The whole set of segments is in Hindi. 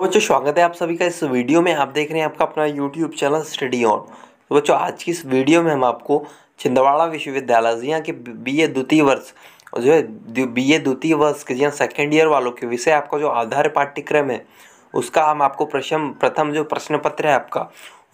तो बच्चों स्वागत है आप सभी का इस वीडियो में आप देख रहे हैं आपका अपना यूट्यूब चैनल स्टडी ऑन तो बच्चों आज की इस वीडियो में हम आपको छिंदवाड़ा विश्वविद्यालय जी यहाँ के बी ए द्वितीय वर्ष और जो है बी ए द्वितीय वर्ष के जी सेकेंड हाँ, ईयर वालों के विषय आपका जो आधार पाठ्यक्रम है उसका हम आपको प्रश्न प्रथम जो प्रश्न पत्र है आपका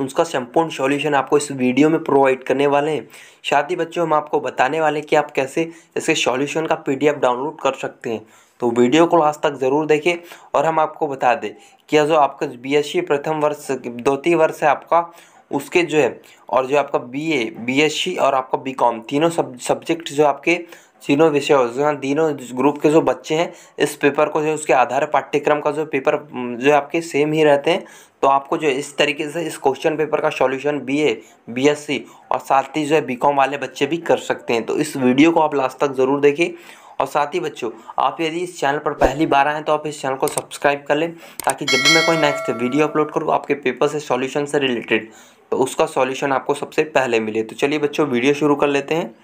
उसका संपूर्ण सॉल्यूशन आपको इस वीडियो में प्रोवाइड करने वाले हैं साथ ही बच्चों हम आपको बताने वाले हैं कि आप कैसे इसके सॉल्यूशन का पीडीएफ डाउनलोड कर सकते हैं तो वीडियो को लास्ट तक ज़रूर देखें और हम आपको बता दें कि जो आपका बीएससी प्रथम वर्ष दो तीन वर्ष है आपका उसके जो है और जो आपका बीए बीएससी और आपका बीकॉम तीनों सब सब्जेक्ट जो आपके तीनों विषय तीनों ग्रुप के जो बच्चे हैं इस पेपर को जो उसके आधार पाठ्यक्रम का जो पेपर जो आपके सेम ही रहते हैं तो आपको जो इस तरीके से इस क्वेश्चन पेपर का सॉल्यूशन बीए बीएससी और साथ ही जो है बीकॉम वाले बच्चे भी कर सकते हैं तो इस वीडियो को आप लास्ट तक ज़रूर देखें और साथ ही बच्चों आप यदि इस चैनल पर पहली बार आएँ तो आप इस चैनल को सब्सक्राइब कर लें ताकि जब भी मैं कोई नेक्स्ट वीडियो अपलोड करूँ आपके पेपर से सॉल्यूशन से रिलेटेड तो उसका सॉल्यूशन आपको सबसे पहले मिले तो चलिए बच्चों वीडियो शुरू कर लेते हैं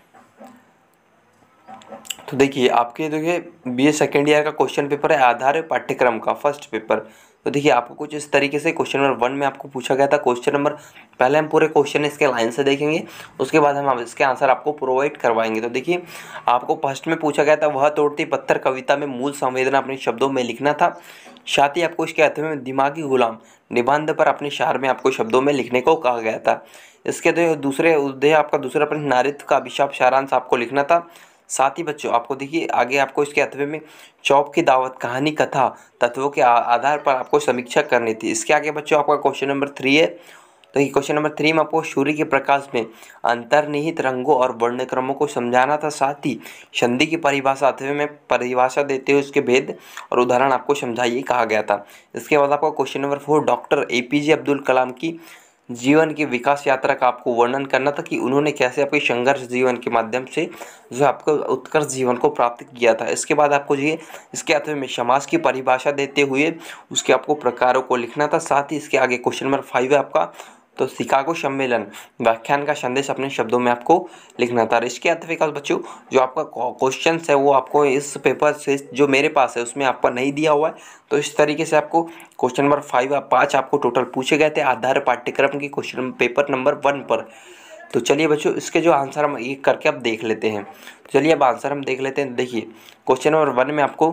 तो देखिए आपके जो है बी ए सेकेंड ईयर का क्वेश्चन पेपर है आधार पाठ्यक्रम का फर्स्ट पेपर तो देखिए आपको कुछ इस तरीके से क्वेश्चन नंबर वन में आपको पूछा गया था क्वेश्चन नंबर पहले हम पूरे क्वेश्चन इसके लाइन से देखेंगे उसके बाद हम इसके आंसर आपको प्रोवाइड करवाएंगे तो देखिए आपको फर्स्ट में पूछा गया था वह तोड़ती पत्थर कविता में मूल संवेदना अपने शब्दों में लिखना था साथ ही आपको इसके अर्थ में दिमागी गुलाम निबंध पर अपने शहर में आपको शब्दों में लिखने को कहा गया था इसके तो दूसरे उद्देश्य आपका दूसरा अपने नारित्व का अभिशाप सारांश आपको लिखना था साथ ही बच्चों आपको देखिए आगे आपको इसके अथवे में चौप की दावत कहानी कथा तत्वों के आधार पर आपको समीक्षा करनी थी इसके आगे बच्चों आपका क्वेश्चन नंबर थ्री है तो ये क्वेश्चन नंबर थ्री में आपको सूर्य के प्रकाश में अंतर्निहित रंगों और वर्णक्रमों को समझाना था साथ ही संधि की परिभाषा अथवे में परिभाषा देते हुए उसके भेद और उदाहरण आपको समझाइए कहा गया था इसके बाद आपका question number four doctor A P J Abdul Kalam की जीवन की विकास यात्रा का आपको वर्णन करना था कि उन्होंने कैसे आपके संघर्ष जीवन के माध्यम से जो आपको उत्कर्ष जीवन को प्राप्त किया था इसके बाद आपको है इसके अर्थ में समाज की परिभाषा देते हुए उसके आपको प्रकारों को लिखना था साथ ही इसके आगे क्वेश्चन नंबर फाइव है आपका तो शिकागो सम्मेलन व्याख्यान का संदेश अपने शब्दों में आपको लिखना था इसके अतिरिक्त बच्चों जो आपका क्वेश्चन है वो आपको इस पेपर से जो मेरे पास है उसमें आपका नहीं दिया हुआ है तो इस तरीके से आपको क्वेश्चन नंबर फाइव या पाँच आपको टोटल पूछे गए थे आधार पाठ्यक्रम के क्वेश्चन पेपर नंबर वन पर तो चलिए बच्चों इसके जो आंसर हम एक करके आप देख लेते हैं चलिए अब आंसर हम देख लेते हैं देखिए क्वेश्चन नंबर वन में आपको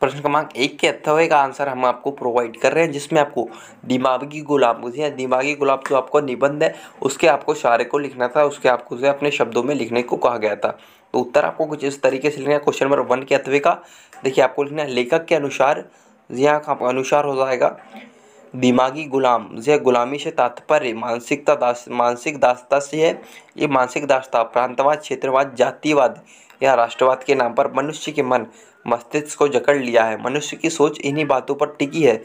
प्रश्न क्रमांक एक के अथवे का आंसर हम आपको प्रोवाइड कर रहे हैं जिसमें आपको दिमागी गुलाब बुझे दिमागी गुलाब जो आपको निबंध है उसके आपको शारे को लिखना था उसके आपको उसे अपने शब्दों में लिखने को कहा गया था तो उत्तर आपको कुछ इस तरीके से लिखना है क्वेश्चन नंबर वन के अथवे का देखिए आपको लिखना है लेखक के अनुसार यहाँ का अनुसार हो जाएगा दिमागी गुलाम यह गुलामी से तात्पर्य मानसिकता दास मानसिक दासता से है ये मानसिक दासता प्रांतवाद क्षेत्रवाद जातिवाद या राष्ट्रवाद के नाम पर मनुष्य के मन मस्तिष्क को जकड़ लिया है मनुष्य की सोच इन्हीं बातों पर टिकी है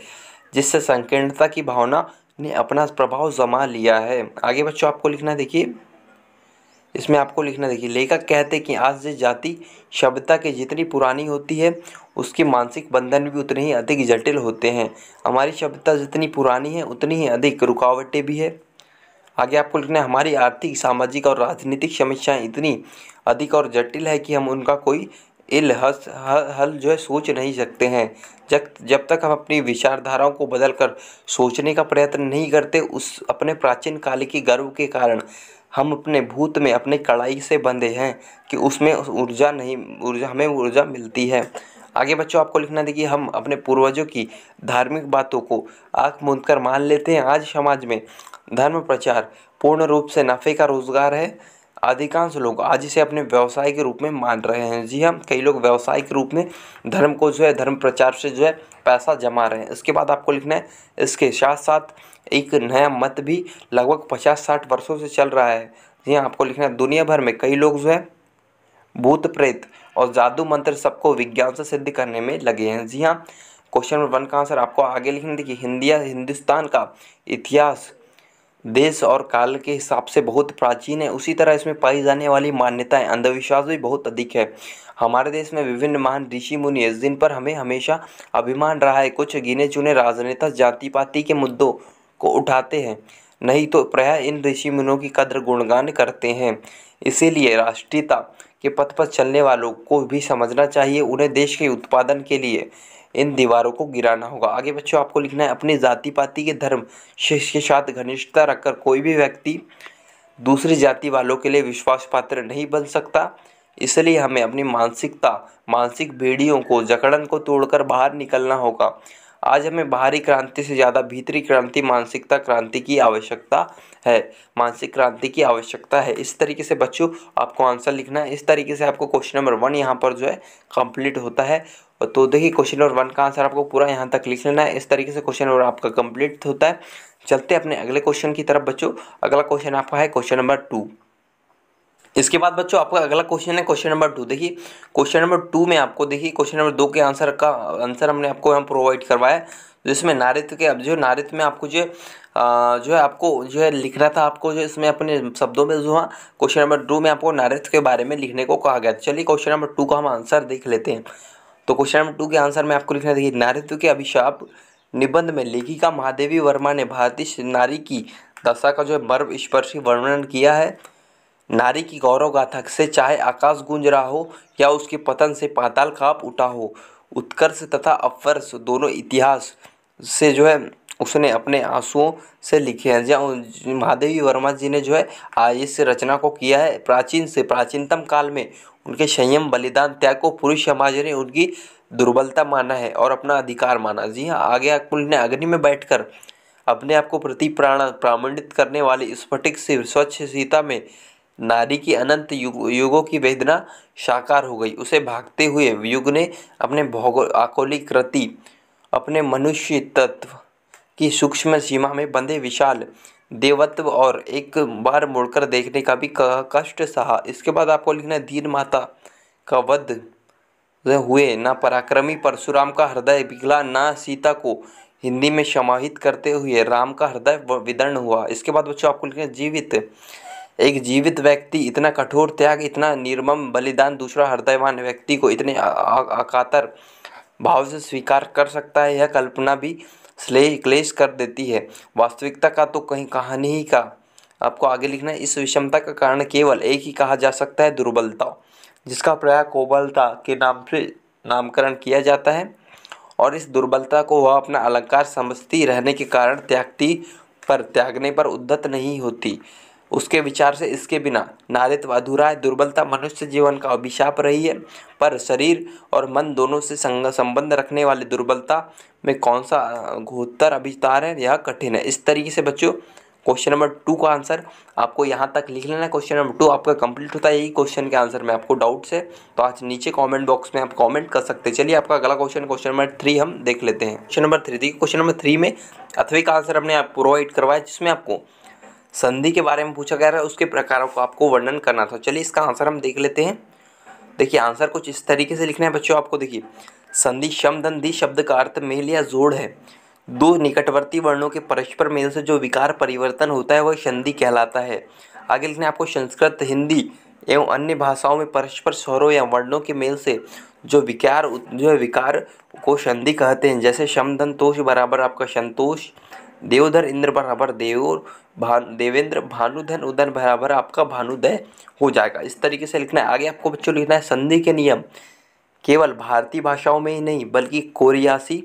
जिससे संकीर्णता की भावना ने अपना प्रभाव जमा लिया है आगे बच्चों आपको लिखना देखिए इसमें आपको लिखना देखिए लेखक कहते हैं कि आज जिस जाति सभ्यता के जितनी पुरानी होती है उसके मानसिक बंधन भी उतने ही अधिक जटिल होते हैं हमारी सभ्यता जितनी पुरानी है उतनी ही अधिक रुकावटें भी है आगे आपको लिखना है हमारी आर्थिक सामाजिक और राजनीतिक समस्याएँ इतनी अधिक और जटिल है कि हम उनका कोई इल हस हल जो है सोच नहीं सकते हैं जब जब तक हम अपनी विचारधाराओं को बदल कर सोचने का प्रयत्न नहीं करते उस अपने प्राचीन काल के गर्व के कारण हम अपने भूत में अपने कड़ाई से बंधे हैं कि उसमें उस ऊर्जा नहीं ऊर्जा हमें ऊर्जा मिलती है आगे बच्चों आपको लिखना देखिए हम अपने पूर्वजों की धार्मिक बातों को आँख मूंद कर मान लेते हैं आज समाज में धर्म प्रचार पूर्ण रूप से नफ़े का रोज़गार है अधिकांश लोग आज इसे अपने व्यवसाय के रूप में मान रहे हैं जी हाँ कई लोग व्यवसाय के रूप में धर्म को जो है धर्म प्रचार से जो है पैसा जमा रहे हैं इसके बाद आपको लिखना है इसके साथ साथ एक नया मत भी लगभग पचास साठ वर्षों से चल रहा है जी हाँ आपको लिखना है दुनिया भर में कई लोग जो है भूत प्रेत और जादू मंत्र सबको विज्ञान से सिद्ध करने में लगे हैं जी हाँ क्वेश्चन नंबर वन का आंसर आपको आगे लिखना देखिए हिंदिया हिंदुस्तान का इतिहास देश और काल के हिसाब से बहुत प्राचीन है उसी तरह इसमें पाई जाने वाली मान्यताएं अंधविश्वास भी बहुत अधिक है हमारे देश में विभिन्न महान ऋषि मुनि इस दिन पर हमें हमेशा अभिमान रहा है कुछ गिने चुने राजनेता जाति पाति के मुद्दों को उठाते हैं नहीं तो प्राय इन ऋषि मुनियों की कद्र गुणगान करते हैं इसीलिए राष्ट्रीयता के पथ पर चलने वालों को भी समझना चाहिए उन्हें देश के उत्पादन के लिए इन दीवारों को गिराना होगा आगे बच्चों आपको लिखना है अपनी जाति पाति के धर्म के साथ घनिष्ठता रखकर कोई भी व्यक्ति दूसरी जाति वालों के लिए विश्वास पात्र नहीं बन सकता इसलिए हमें अपनी मानसिकता मानसिक भेड़ियों को जकड़न को तोड़कर बाहर निकलना होगा आज हमें बाहरी क्रांति से ज़्यादा भीतरी क्रांति मानसिकता क्रांति की आवश्यकता है मानसिक क्रांति की आवश्यकता है इस तरीके से बच्चों आपको आंसर लिखना है इस तरीके से आपको क्वेश्चन नंबर वन यहाँ पर जो है कंप्लीट होता है तो देखिए क्वेश्चन नंबर वन का आंसर आपको पूरा यहाँ तक लिख लेना है इस तरीके से क्वेश्चन नंबर आपका कंप्लीट होता है चलते अपने अगले क्वेश्चन की तरफ बच्चों अगला क्वेश्चन आपका है क्वेश्चन नंबर टू इसके बाद बच्चों आपका अगला क्वेश्चन है क्वेश्चन नंबर टू देखिए क्वेश्चन नंबर टू में आपको देखिए क्वेश्चन नंबर दो के आंसर का आंसर हमने आपको यहाँ प्रोवाइड करवाया जिसमें नारित के अब जो नारित में आपको जो जो है आपको जो है लिखना था आपको जो इसमें अपने शब्दों में जो हाँ क्वेश्चन नंबर टू में आपको नारित के बारे में लिखने को कहा गया चलिए क्वेश्चन नंबर टू का हम आंसर देख लेते हैं तो क्वेश्चन नंबर टू के आंसर में आपको लिखना देखिए नारित्व के अभिशाप निबंध में लेखिका महादेवी वर्मा ने भारतीय नारी की दशा का जो है मर्म स्पर्शी वर्णन किया है नारी की गौरव गाथा से चाहे आकाश गूंज रहा हो या उसके पतन से पाताल काप उठा हो उत्कर्ष तथा अपवर्ष दोनों इतिहास से जो है उसने अपने आंसुओं से लिखे हैं जहाँ महादेवी वर्मा जी ने जो है इस रचना को किया है प्राचीन से प्राचीनतम काल में उनके संयम बलिदान त्याग को पुरुष समाज ने उनकी दुर्बलता माना है और अपना अधिकार माना जी हाँ आगे अकुल ने अग्नि में बैठकर अपने आप को प्रति प्राण प्रामंडित करने वाले स्फटिक से स्वच्छ सीता में नारी की अनंत युग युगों की वेदना साकार हो गई उसे भागते हुए युग ने अपने भौगो आकोलिक कृति अपने मनुष्य तत्व की सूक्ष्म सीमा में बंधे विशाल देवत्व और एक बार मुड़कर देखने का भी कष्ट सहा इसके बाद आपको लिखना है दीन माता का वध हुए न पराक्रमी परशुराम का हृदय पिघला न सीता को हिंदी में समाहित करते हुए राम का हृदय विदर्ण हुआ इसके बाद बच्चों आपको लिखना है जीवित एक जीवित व्यक्ति इतना कठोर त्याग इतना निर्मम बलिदान दूसरा हृदयवान व्यक्ति को इतने अकातर भाव से स्वीकार कर सकता है यह कल्पना भी स्लेह क्लेश कर देती है वास्तविकता का तो कहीं कहानी ही का आपको आगे लिखना है इस विषमता का कारण केवल एक ही कहा जा सकता है दुर्बलता जिसका प्रयाग कोबलता के नाम से नामकरण किया जाता है और इस दुर्बलता को वह अपना अलंकार समझती रहने के कारण त्यागती पर त्यागने पर उद्धत नहीं होती उसके विचार से इसके बिना नारित्व अधूरा है दुर्बलता मनुष्य जीवन का अभिशाप रही है पर शरीर और मन दोनों से संबंध रखने वाले दुर्बलता में कौन सा घोत्तर अभिस्तार है यह कठिन है इस तरीके से बच्चों क्वेश्चन नंबर टू का आंसर आपको यहाँ तक लिख लेना क्वेश्चन नंबर टू आपका कंप्लीट होता है यही क्वेश्चन के आंसर में आपको डाउट है तो आज नीचे कमेंट बॉक्स में आप कमेंट कर सकते हैं चलिए आपका अगला क्वेश्चन क्वेश्चन नंबर थ्री हम देख लेते हैं क्वेश्चन नंबर थ्री देखिए क्वेश्चन नंबर थ्री में अथवी का आंसर हमने आप प्रोवाइड करवाया जिसमें आपको संधि के बारे में पूछा गया है उसके प्रकारों को आपको वर्णन करना था चलिए इसका आंसर हम देख लेते हैं देखिए आंसर कुछ इस तरीके से लिखना है बच्चों आपको देखिए संधि शमदंधि शब्द का अर्थ मेल या जोड़ है दो निकटवर्ती वर्णों के परस्पर मेल से जो विकार परिवर्तन होता है वह संधि कहलाता है आगे लिखना है आपको संस्कृत हिंदी एवं अन्य भाषाओं में परस्पर स्वरों या वर्णों के मेल से जो विकार जो विकार को संधि कहते हैं जैसे शमधन तोष बराबर आपका संतोष देवधर इंद्र बराबर देव भान देवेंद्र भानुधन उदन बराबर आपका भानुदय हो जाएगा इस तरीके से लिखना है आगे आपको बच्चों लिखना है संधि के नियम केवल भारतीय भाषाओं में ही नहीं बल्कि कोरियासी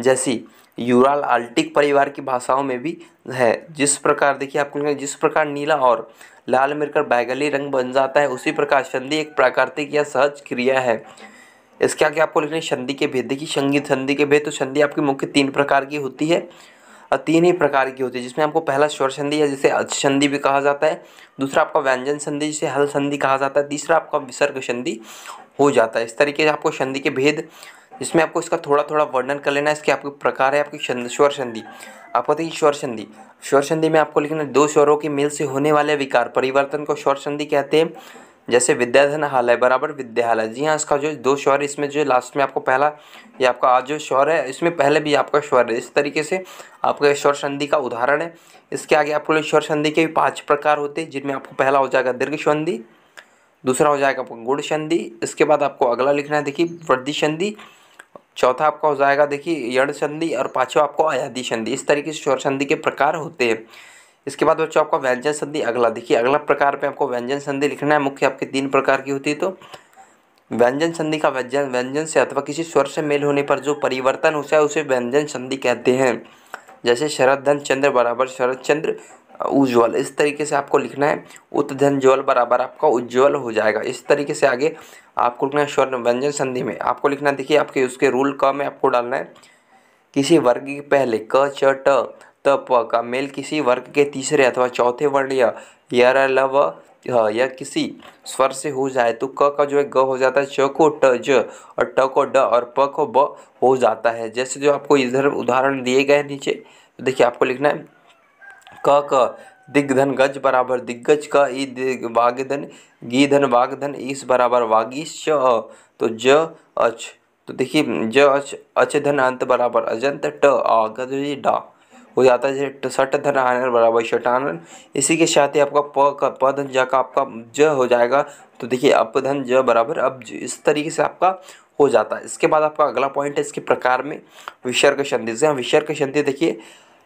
जैसी यूराल आल्टिक परिवार की भाषाओं में भी है जिस प्रकार देखिए आपको लिखना जिस प्रकार नीला और लाल मिलकर बैगली रंग बन जाता है उसी प्रकार संधि एक प्राकृतिक या सहज क्रिया है इसके आगे आपको लिखना है संधि के भेद देखिए संगीत संधि के भेद तो संधि आपकी मुख्य तीन प्रकार की होती है और तीन ही प्रकार की होती है जिसमें आपको पहला स्वर संधि है जिसे अच संधि भी कहा जाता है दूसरा आपका व्यंजन संधि जिसे हल संधि कहा जाता है तीसरा आपका विसर्ग संधि हो जाता है इस तरीके से आपको संधि के भेद इसमें आपको इसका थोड़ा थोड़ा वर्णन कर लेना है इसके आपके प्रकार है आपकी स्वर संधि आपको है स्वर संधि स्वर संधि में आपको लिखना दो स्वरों के मेल से होने वाले विकार परिवर्तन को स्वर संधि कहते हैं जैसे विद्याधन है बराबर विद्यालय जी हाँ इसका जो दो शौर्य इसमें जो लास्ट में आपको पहला ये आपका आज जो शौर है इसमें पहले भी आपका शौर्य है इस तरीके से आपका शौर संधि का उदाहरण है इसके आगे आपको शौर संधि के भी पाँच प्रकार होते हैं जिनमें आपको पहला हो जाएगा दीर्घ संधि दूसरा हो जाएगा आपको गुड़ संधि इसके बाद आपको अगला लिखना है देखिए वृद्धि संधि चौथा आपका हो जाएगा देखिए यण संधि और पाँचवा आपको आयादी संधि इस तरीके से शौर संधि के प्रकार होते हैं इसके बाद बच्चों आपका व्यंजन संधि अगला देखिए अगला प्रकार पे आपको व्यंजन संधि लिखना है मुख्य आपके तीन प्रकार की होती है तो व्यंजन संधि का व्यंजन व्यंजन से अथवा किसी स्वर से मेल होने पर जो परिवर्तन होता है उसे व्यंजन संधि कहते हैं जैसे शरद धन चंद्र बराबर शरद चंद्र उज्ज्वल इस तरीके से आपको लिखना है उत्त धन ज्वल बराबर आपका उज्ज्वल हो जाएगा इस तरीके से आगे आपको लिखना है स्वर्ण व्यंजन संधि में आपको लिखना देखिए आपके उसके रूल क में आपको डालना है किसी वर्ग के पहले क च ट तत्व का मेल किसी वर्ग के तीसरे अथवा चौथे वर्ण या यरलव या किसी स्वर से हो जाए तो क का जो है ग हो जाता है च को ट ज और ट को ड और प को ब हो जाता है जैसे जो आपको इधर उदाहरण दिए गए नीचे तो देखिए आपको लिखना है क क दिग्धन गज बराबर दिग्गज का ई दिग वाग्धन गीधन वाग्धन ईस बराबर वागीश तो ज अच तो देखिए ज अच अच धन अंत बराबर अजंत ट आ गज तो डा हो जाता है जैसे सट धन आनन बराबर शट शटानन इसी के साथ ही आपका प का प धन ज का आपका ज हो जाएगा तो देखिए अप धन ज बराबर अब इस तरीके से आपका हो जाता है इसके बाद आपका अगला पॉइंट है इसके प्रकार में विसर्ग संधि से हम विसर्ग संधि देखिए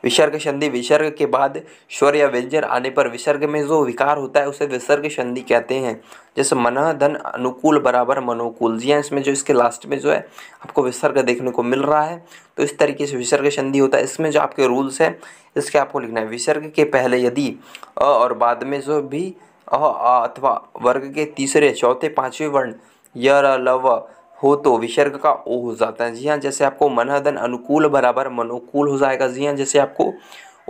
विसर्ग संधि विसर्ग के बाद स्वर या व्यंजन आने पर विसर्ग में जो विकार होता है उसे विसर्ग संधि कहते हैं जैसे मन धन अनुकूल बराबर मनोकूल जी हाँ इसमें जो इसके लास्ट में जो है आपको विसर्ग देखने को मिल रहा है तो इस तरीके से विसर्ग संधि होता है इसमें जो आपके रूल्स हैं इसके आपको लिखना है विसर्ग के पहले यदि अ और बाद में जो भी अ अथवा वर्ग के तीसरे चौथे पाँचवें वर्ण य लव हो तो विसर्ग का ओ हो जाता है जी हाँ जैसे आपको मनहदन अनुकूल बराबर मनोकूल हो जाएगा जी हाँ जैसे आपको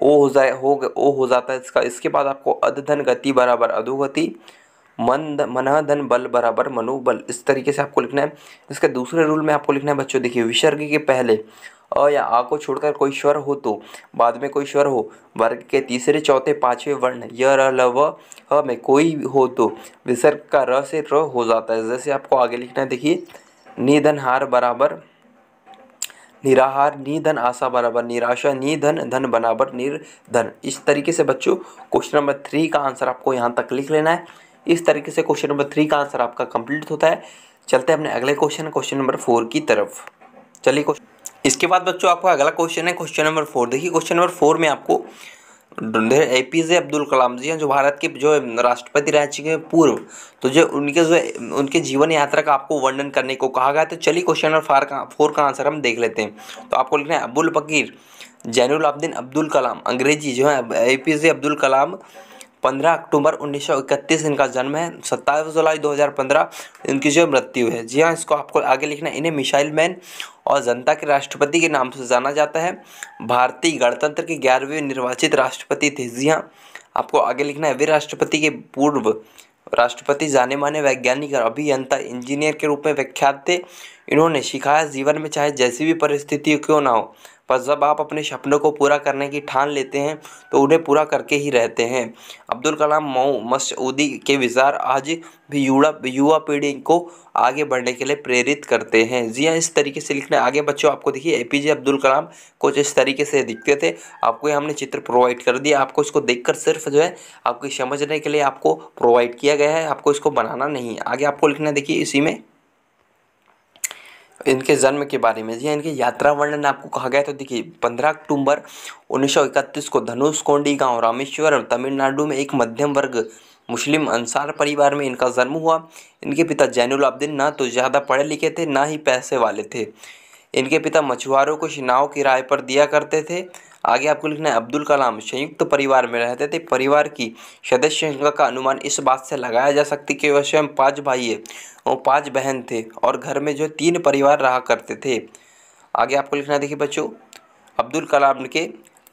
ओ हो जाए हो ओ हो जाता है इसका इसके बाद आपको अधधन गति बराबर अधोगति मंद धन बल बराबर मनोबल इस तरीके से आपको लिखना है इसके दूसरे रूल में आपको लिखना है बच्चों देखिए विसर्ग के पहले अ या आ को छोड़कर कोई स्वर हो तो बाद में कोई स्वर हो वर्ग के तीसरे चौथे पाँचवें वर्ण य र ल व में कोई हो तो विसर्ग का र से र हो जाता है जैसे आपको आगे लिखना है देखिए निधन हार बराबर निराहार निधन आशा बराबर निराशा निधन धन बराबर निर्धन इस तरीके से बच्चों क्वेश्चन नंबर थ्री का आंसर आपको यहाँ तक लिख लेना है इस तरीके से क्वेश्चन नंबर थ्री का आंसर आपका कंप्लीट होता है चलते हैं अपने अगले क्वेश्चन क्वेश्चन नंबर फोर की तरफ चलिए क्वेश्चन इसके बाद बच्चों आपका अगला क्वेश्चन है क्वेश्चन नंबर फोर देखिए क्वेश्चन नंबर फोर में आपको ए पी जे अब्दुल कलाम जी हैं जो भारत के जो राष्ट्रपति रह चुके हैं पूर्व तो जो उनके जो उनके जीवन यात्रा का आपको वर्णन करने को कहा गया तो चलिए क्वेश्चन नंबर फार का फोर का आंसर हम देख लेते हैं तो आपको लिखना है अबुल फकीर जैनुल आबदीन अब्दुल कलाम अंग्रेजी जो है ए पी जे अब्दुल कलाम 15 अक्टूबर 1931 इनका जन्म है सत्ताईस जुलाई 2015 इनकी जो मृत्यु है जी हाँ इसको आपको आगे लिखना है इन्हें मिसाइल मैन और जनता के राष्ट्रपति के नाम से जाना जाता है भारतीय गणतंत्र के ग्यारहवें निर्वाचित राष्ट्रपति थे जी हाँ आपको आगे लिखना है वे राष्ट्रपति के पूर्व राष्ट्रपति जाने माने वैज्ञानिक और अभियंता इंजीनियर के रूप में विख्यात थे इन्होंने सिखाया जीवन में चाहे जैसी भी परिस्थितियों क्यों ना हो पर जब आप अपने सपनों को पूरा करने की ठान लेते हैं तो उन्हें पूरा करके ही रहते हैं अब्दुल कलाम मऊ मसऊदी के विचार आज भी युवा युवा पीढ़ी को आगे बढ़ने के लिए प्रेरित करते हैं जी हाँ इस तरीके से लिखना आगे बच्चों आपको देखिए ए अब्दुल कलाम कुछ इस तरीके से दिखते थे आपको हमने चित्र प्रोवाइड कर दिया आपको इसको देख सिर्फ जो है आपकी समझने के लिए आपको प्रोवाइड किया गया है आपको इसको बनाना नहीं आगे आपको लिखना देखिए इसी में इनके जन्म के बारे में जी इनके यात्रा वर्णन आपको कहा गया तो देखिए 15 अक्टूबर 1931 को धनुषकोंडी गांव रामेश्वर तमिलनाडु में एक मध्यम वर्ग मुस्लिम अंसार परिवार में इनका जन्म हुआ इनके पिता जैनुलाब्दीन ना तो ज़्यादा पढ़े लिखे थे ना ही पैसे वाले थे इनके पिता मछुआरों को शिनाव किराए पर दिया करते थे आगे आपको लिखना है अब्दुल कलाम संयुक्त तो परिवार में रहते थे परिवार की सदस्य संख्या का अनुमान इस बात से लगाया जा सकती कि वह स्वयं पाँच भाई है और पाँच बहन थे और घर में जो तीन परिवार रहा करते थे आगे आपको लिखना देखिए बच्चों अब्दुल कलाम के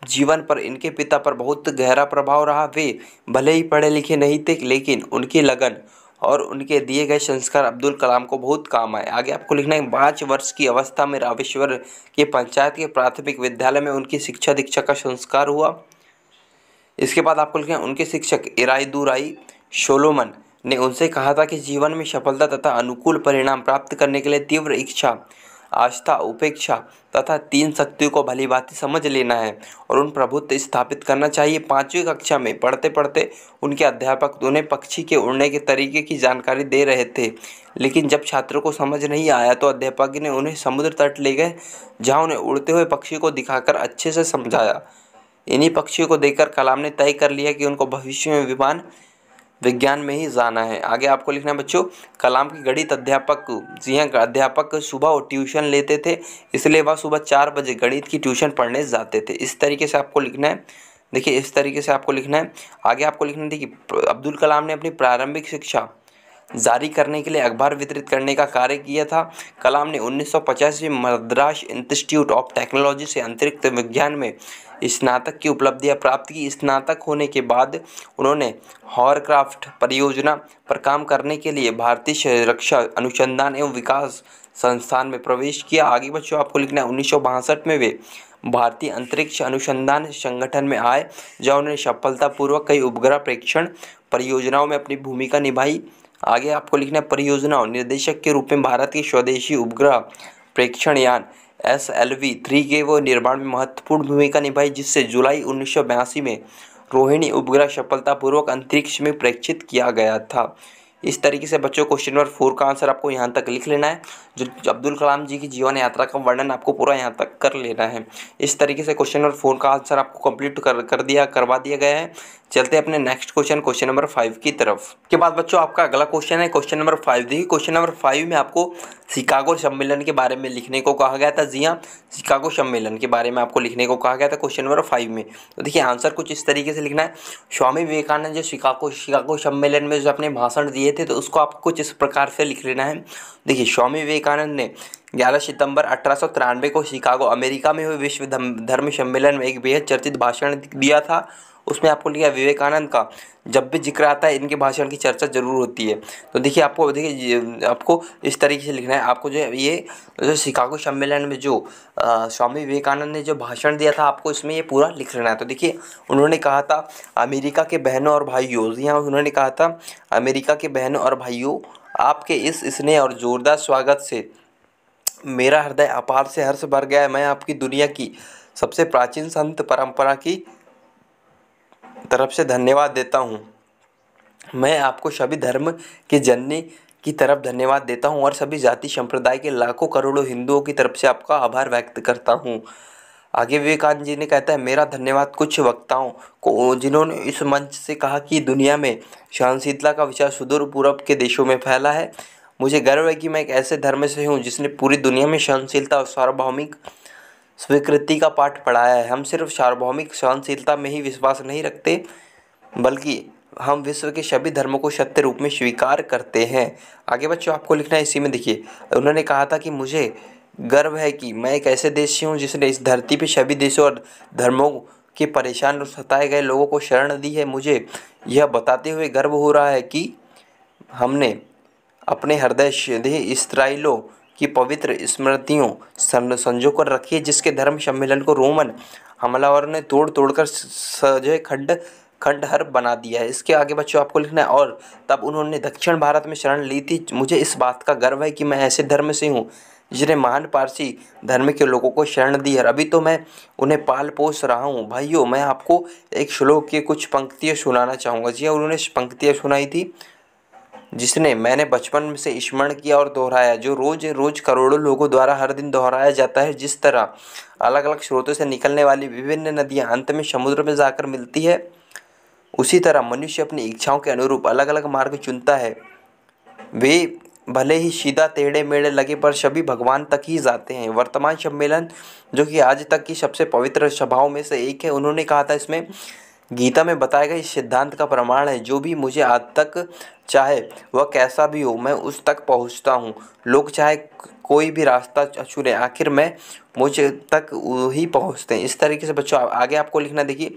जीवन पर इनके पिता पर बहुत गहरा प्रभाव रहा वे भले ही पढ़े लिखे नहीं थे लेकिन उनकी लगन और उनके दिए गए संस्कार अब्दुल कलाम को बहुत काम आए आगे आपको लिखना है पाँच वर्ष की अवस्था में रावेश्वर के पंचायत के प्राथमिक विद्यालय में उनकी शिक्षा दीक्षा का संस्कार हुआ इसके बाद आपको लिखना है उनके शिक्षक इराई दुराई शोलोमन ने उनसे कहा था कि जीवन में सफलता तथा अनुकूल परिणाम प्राप्त करने के लिए तीव्र इच्छा आस्था उपेक्षा तथा तीन शक्तियों को भली भाती समझ लेना है और उन प्रभुत्व स्थापित करना चाहिए पाँचवीं कक्षा में पढ़ते पढ़ते उनके अध्यापक उन्हें पक्षी के उड़ने के तरीके की जानकारी दे रहे थे लेकिन जब छात्रों को समझ नहीं आया तो अध्यापक ने उन्हें समुद्र तट ले गए जहाँ उन्हें उड़ते हुए पक्षी को दिखाकर अच्छे से समझाया इन्हीं पक्षियों को देखकर कलाम ने तय कर लिया कि उनको भविष्य में विमान विज्ञान में ही जाना है आगे आपको लिखना है बच्चों कलाम की गणित अध्यापक जी हाँ अध्यापक सुबह ट्यूशन लेते थे इसलिए वह सुबह चार बजे गणित की ट्यूशन पढ़ने जाते थे इस तरीके से आपको लिखना है देखिए इस तरीके से आपको लिखना है आगे आपको लिखना है देखिए अब्दुल कलाम ने अपनी प्रारंभिक शिक्षा जारी करने के लिए अखबार वितरित करने का कार्य किया था कलाम ने 1950 में मद्रास इंस्टीट्यूट ऑफ टेक्नोलॉजी से अंतरिक्ष विज्ञान में स्नातक की उपलब्धियां प्राप्त की स्नातक होने के बाद उन्होंने हॉरक्राफ्ट परियोजना पर काम करने के लिए भारतीय सुरक्षा अनुसंधान एवं विकास संस्थान में प्रवेश किया आगे बच्चों आपको लिखना है उन्नीस में वे भारतीय अंतरिक्ष अनुसंधान संगठन में आए जहाँ उन्होंने सफलतापूर्वक कई उपग्रह प्रेक्षण परियोजनाओं में अपनी भूमिका निभाई आगे आपको लिखना है परियोजनाओं निर्देशक के रूप में भारत के स्वदेशी उपग्रह प्रेक्षण यान एस एल वी थ्री के वो निर्माण में महत्वपूर्ण भूमिका निभाई जिससे जुलाई उन्नीस में रोहिणी उपग्रह सफलतापूर्वक अंतरिक्ष में प्रेक्षित किया गया था इस तरीके से बच्चों क्वेश्चन नंबर फोर का आंसर आपको यहाँ तक लिख लेना है जो अब्दुल कलाम जी की जीवन यात्रा का वर्णन आपको पूरा यहाँ तक कर लेना है इस तरीके से क्वेश्चन नंबर फोर का आंसर आपको कंप्लीट कर कर दिया करवा दिया गया है चलते अपने next question question number five की तरफ के बाद बच्चों आपका अगला क्वेश्चन है क्वेश्चन नंबर फाइव देखिए क्वेश्चन नंबर फाइव में आपको शिकागो सम्मेलन के बारे में लिखने को कहा गया था जी हाँ शिकागो सम्मेलन के बारे में आपको लिखने को कहा गया था क्वेश्चन नंबर फाइव में तो देखिए आंसर कुछ इस तरीके से लिखना है स्वामी विवेकानंद जो शिकागो शिकागो सम्मेलन में जो अपने भाषण दिए दिए थे तो उसको आप कुछ इस प्रकार से लिख लेना है देखिए स्वामी विवेकानंद ने 11 सितंबर अठारह को शिकागो अमेरिका में हुए विश्व धर्म सम्मेलन में एक बेहद चर्चित भाषण दिया था उसमें आपको लिखा विवेकानंद का जब भी जिक्र आता है इनके भाषण की चर्चा जरूर होती है तो देखिए आपको देखिए आपको इस तरीके से लिखना है आपको जो है ये जो शिकागो सम्मेलन में जो आ, स्वामी विवेकानंद ने जो भाषण दिया था आपको इसमें ये पूरा लिख लेना है तो देखिए उन्होंने कहा था अमेरिका के बहनों और भाइयों जी हाँ उन्होंने कहा था अमेरिका के बहनों और भाइयों आपके इस स्नेह और ज़ोरदार स्वागत से मेरा हृदय अपार से हर्ष भर गया है मैं आपकी दुनिया की सबसे प्राचीन संत परंपरा की तरफ से धन्यवाद देता हूँ मैं आपको सभी धर्म के जनने की तरफ धन्यवाद देता हूँ और सभी जाति संप्रदाय के लाखों करोड़ों हिंदुओं की तरफ से आपका आभार व्यक्त करता हूँ आगे विवेकानंद जी ने कहता है मेरा धन्यवाद कुछ वक्ताओं को जिन्होंने इस मंच से कहा कि दुनिया में सहनशीलता का विचार सुदूर पूर्व के देशों में फैला है मुझे गर्व है कि मैं एक ऐसे धर्म से हूँ जिसने पूरी दुनिया में सहनशीलता और सार्वभौमिक स्वीकृति का पाठ पढ़ाया है हम सिर्फ सार्वभौमिक सहनशीलता में ही विश्वास नहीं रखते बल्कि हम विश्व के सभी धर्मों को सत्य रूप में स्वीकार करते हैं आगे बच्चों आपको लिखना है इसी में देखिए उन्होंने कहा था कि मुझे गर्व है कि मैं एक ऐसे देश से हूँ जिसने इस धरती पर सभी देशों और धर्मों के परेशान और सताए गए लोगों को शरण दी है मुझे यह बताते हुए गर्व हो रहा है कि हमने अपने हृदय से इसराइलों की पवित्र स्मृतियों संजो कर रखी है जिसके धर्म सम्मेलन को रोमन हमलावर ने तोड़ तोड़कर सजय खंड खंडहर बना दिया है इसके आगे बच्चों आपको लिखना है और तब उन्होंने दक्षिण भारत में शरण ली थी मुझे इस बात का गर्व है कि मैं ऐसे धर्म से हूँ जिन्हें महान पारसी धर्म के लोगों को शरण दी है अभी तो मैं उन्हें पाल पोस रहा हूँ भाइयों मैं आपको एक श्लोक के कुछ पंक्तियाँ सुनाना चाहूँगा जी हाँ, उन्होंने पंक्तियाँ सुनाई थी जिसने मैंने बचपन से स्मरण किया और दोहराया जो रोज़ रोज़ करोड़ों लोगों द्वारा हर दिन दोहराया जाता है जिस तरह अलग अलग स्रोतों से निकलने वाली विभिन्न नदियाँ अंत में समुद्र में जाकर मिलती है उसी तरह मनुष्य अपनी इच्छाओं के अनुरूप अलग अलग मार्ग चुनता है वे भले ही सीधा टेढ़े मेढ़े लगे पर सभी भगवान तक ही जाते हैं वर्तमान सम्मेलन जो कि आज तक की सबसे पवित्र सभाओं में से एक है उन्होंने कहा था इसमें गीता में बताए गए इस सिद्धांत का प्रमाण है जो भी मुझे आज तक चाहे वह कैसा भी हो मैं उस तक पहुंचता हूं लोग चाहे कोई भी रास्ता चुने आखिर मैं मुझ तक ही पहुंचते हैं इस तरीके से बच्चों आगे आपको लिखना देखिए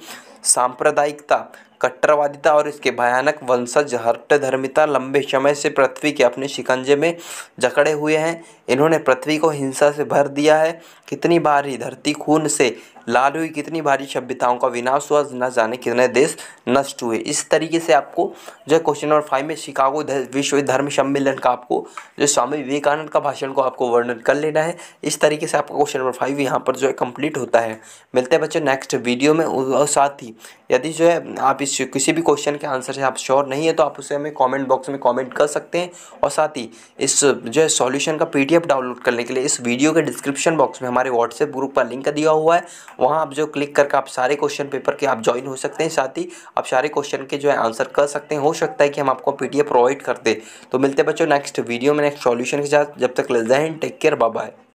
सांप्रदायिकता कट्टरवादिता और इसके भयानक वंशज हट धर्मिता लंबे समय से पृथ्वी के अपने शिकंजे में जकड़े हुए हैं इन्होंने पृथ्वी को हिंसा से भर दिया है कितनी बार ही धरती खून से लाल हुई कितनी भारी सभ्यताओं का विनाश हुआ न जाने कितने देश नष्ट हुए इस तरीके से आपको जो क्वेश्चन नंबर फाइव में शिकागो विश्व धर्म सम्मेलन का आपको जो स्वामी विवेकानंद का भाषण को आपको वर्णन कर लेना है इस तरीके से आपका क्वेश्चन नंबर फाइव यहाँ पर जो है कंप्लीट होता है मिलते हैं बच्चों नेक्स्ट वीडियो में और साथ ही यदि जो है आप इस किसी भी क्वेश्चन के आंसर से आप श्योर नहीं है तो आप उसे हमें कमेंट बॉक्स में कमेंट कर सकते हैं और साथ ही इस जो है सॉल्यूशन का पीडीएफ डाउनलोड करने के लिए इस वीडियो के डिस्क्रिप्शन बॉक्स में हमारे व्हाट्सएप ग्रुप का लिंक दिया हुआ है वहाँ आप जो क्लिक करके आप सारे क्वेश्चन पेपर के आप ज्वाइन हो सकते हैं साथ ही आप सारे क्वेश्चन के जो है आंसर कर सकते हैं हो सकता है कि हम आपको पी प्रोवाइड करते तो मिलते बच्चों नेक्स्ट वीडियो में नेक्स्ट सॉल्यूशन के साथ जब तक लेते हैं टेक केयर बाय